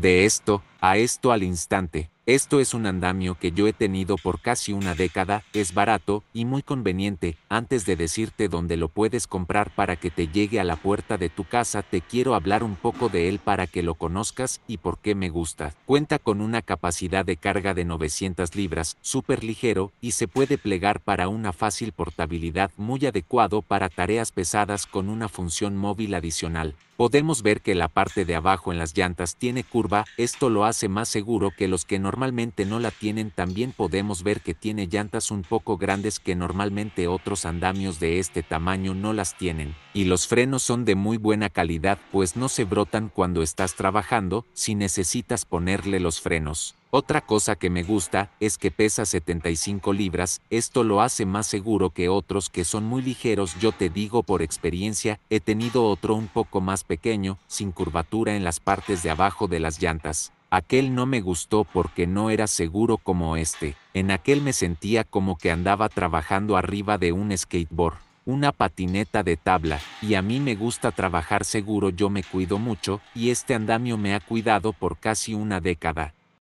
de esto a esto al instante. Esto es un andamio que yo he tenido por casi una década, es barato y muy conveniente. Antes de decirte dónde lo puedes comprar para que te llegue a la puerta de tu casa, te quiero hablar un poco de él para que lo conozcas y por qué me gusta. Cuenta con una capacidad de carga de 900 libras, súper ligero y se puede plegar para una fácil portabilidad muy adecuado para tareas pesadas con una función móvil adicional. Podemos ver que la parte de abajo en las llantas tiene curva, esto lo hace más seguro que los que normalmente normalmente no la tienen también podemos ver que tiene llantas un poco grandes que normalmente otros andamios de este tamaño no las tienen, y los frenos son de muy buena calidad pues no se brotan cuando estás trabajando, si necesitas ponerle los frenos. Otra cosa que me gusta es que pesa 75 libras, esto lo hace más seguro que otros que son muy ligeros, yo te digo por experiencia, he tenido otro un poco más pequeño, sin curvatura en las partes de abajo de las llantas, Aquel no me gustó porque no era seguro como este. En aquel me sentía como que andaba trabajando arriba de un skateboard, una patineta de tabla, y a mí me gusta trabajar seguro, yo me cuido mucho, y este andamio me ha cuidado por casi una década.